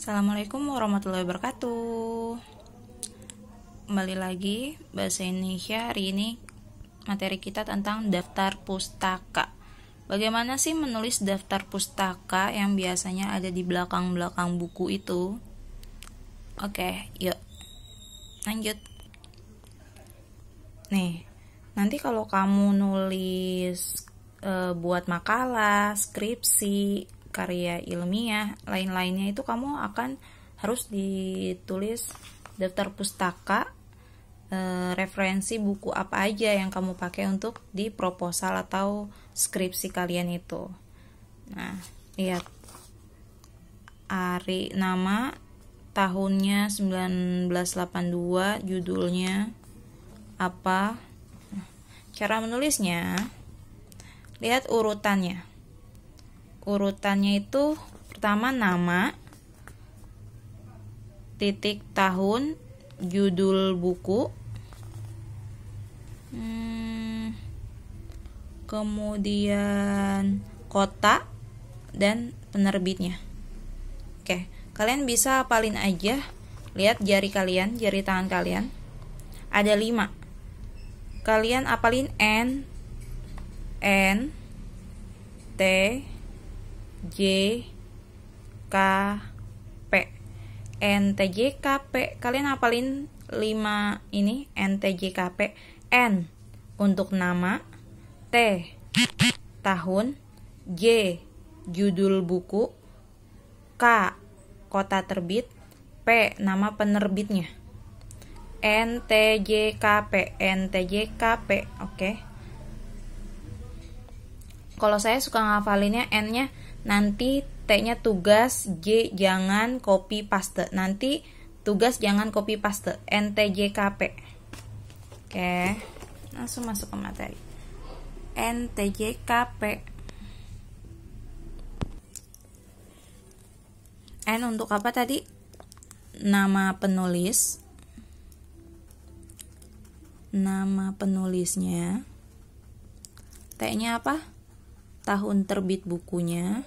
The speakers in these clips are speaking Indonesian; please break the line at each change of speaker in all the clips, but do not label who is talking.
Assalamualaikum warahmatullahi wabarakatuh Kembali lagi Bahasa Indonesia hari ini Materi kita tentang daftar pustaka Bagaimana sih menulis daftar pustaka yang biasanya ada di belakang-belakang buku itu? Oke, yuk Lanjut Nih, nanti kalau kamu nulis e, buat makalah, skripsi, karya ilmiah lain-lainnya itu kamu akan harus ditulis daftar pustaka e, referensi buku apa aja yang kamu pakai untuk di proposal atau skripsi kalian itu nah lihat Ari nama tahunnya 1982 judulnya apa nah, cara menulisnya lihat urutannya urutannya itu pertama nama titik tahun judul buku hmm, kemudian kota dan penerbitnya oke kalian bisa apalin aja lihat jari kalian jari tangan kalian ada lima kalian apalin n n t J K P NTJKP kalian hafalin 5 ini NTJKP N untuk nama T tahun J judul buku K kota terbit P nama penerbitnya NTJKP NTJKP oke okay. kalau saya suka ngafalinnya N nya nanti T-nya tugas, J jangan copy paste. Nanti tugas jangan copy paste, NTJKP. Oke, langsung masuk ke materi. NTJKP. N untuk apa tadi? Nama penulis. Nama penulisnya. T-nya apa? tahun terbit bukunya,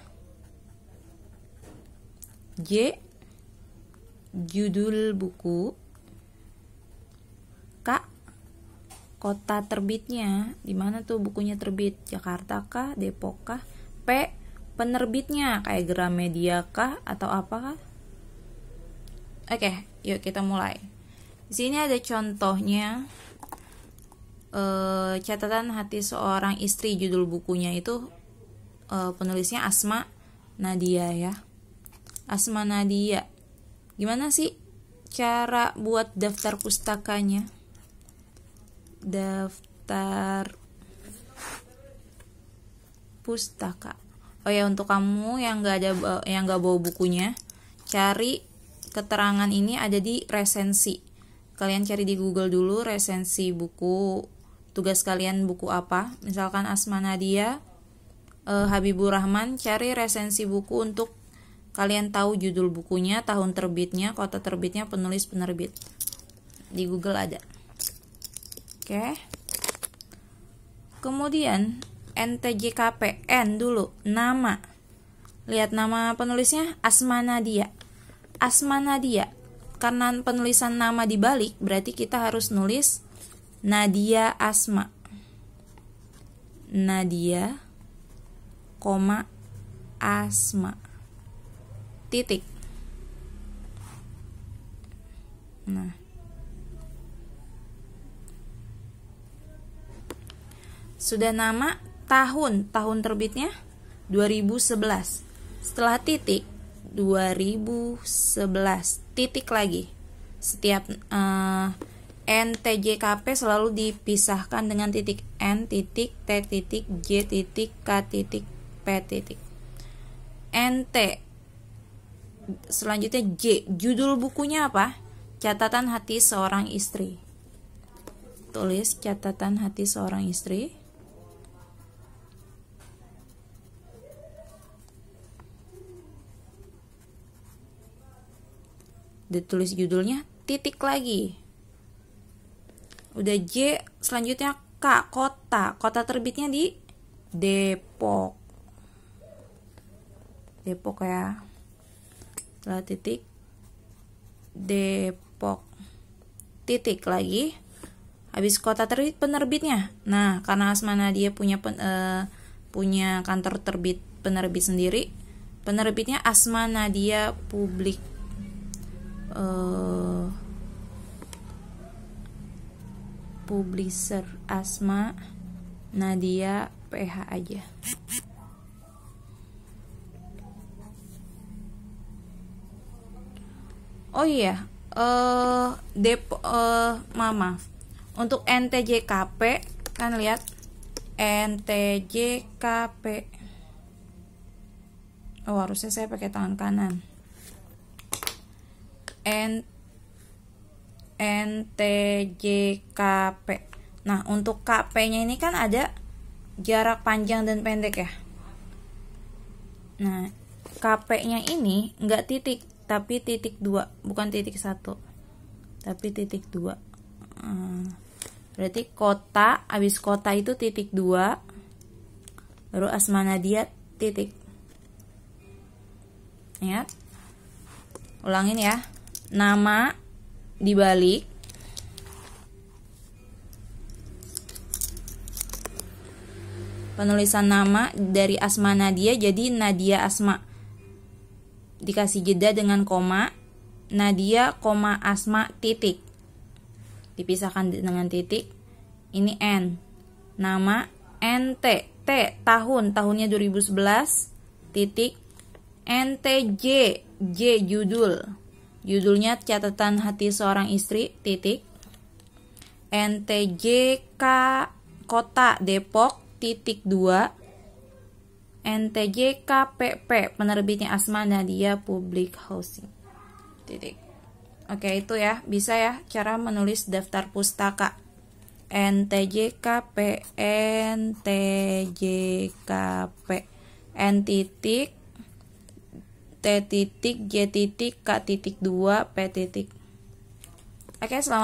J judul buku, K kota terbitnya, di mana tuh bukunya terbit, Jakarta kah, Depok kah, P penerbitnya kayak Gramedia kah atau apa kah? Oke, yuk kita mulai. Di sini ada contohnya e, catatan hati seorang istri judul bukunya itu uh, penulisnya Asma Nadia ya. Asma Nadia. Gimana sih cara buat daftar pustakanya? Daftar pustaka. Oh ya untuk kamu yang nggak ada eh, yang nggak bawa bukunya, cari keterangan ini ada di resensi. Kalian cari di Google dulu resensi buku tugas kalian buku apa. Misalkan Asma Nadia eh, Habibur Rahman cari resensi buku untuk kalian tahu judul bukunya, tahun terbitnya, kota terbitnya, penulis penerbit. Di Google ada. Oke. Kemudian NTJKP dulu nama. Lihat nama penulisnya Asmana Dia. Asmana Dia. Karena penulisan nama dibalik berarti kita harus nulis Nadia Asma. Nadia koma asma titik nah sudah nama tahun tahun terbitnya 2011 setelah titik 2011 titik lagi setiap uh, eh, NTJKP selalu dipisahkan dengan titik N titik T titik J titik K titik P titik NT selanjutnya J judul bukunya apa catatan hati seorang istri tulis catatan hati seorang istri ditulis judulnya titik lagi udah J selanjutnya K kota kota terbitnya di Depok Depok ya setelah titik Depok titik lagi habis kota terbit penerbitnya nah karena Asmana dia punya pen, uh, punya kantor terbit penerbit sendiri penerbitnya Asma Nadia Publik uh, publisher Asma Nadia PH aja oh iya uh, Dep uh, eh, mama untuk NTJKP kan lihat NTJKP oh harusnya saya pakai tangan kanan N NTJKP nah untuk KP-nya ini kan ada jarak panjang dan pendek ya nah KP-nya ini nggak titik tapi titik dua bukan titik satu tapi titik dua hmm, berarti kota habis kota itu titik dua baru asmana dia titik ya ulangin ya nama dibalik penulisan nama dari Asma Nadia jadi Nadia Asma dikasih jeda dengan koma Nadia, koma Asma titik dipisahkan dengan titik ini N nama NT T tahun tahunnya 2011 titik NTJ J judul judulnya catatan hati seorang istri titik NTJK kota Depok titik 2 NTJKPP penerbitnya Asma Nadia Public Housing. Titik. Oke, itu ya. Bisa ya cara menulis daftar pustaka. NTJKP NTJKP N titik T titik J titik K titik 2 P titik Oke selamat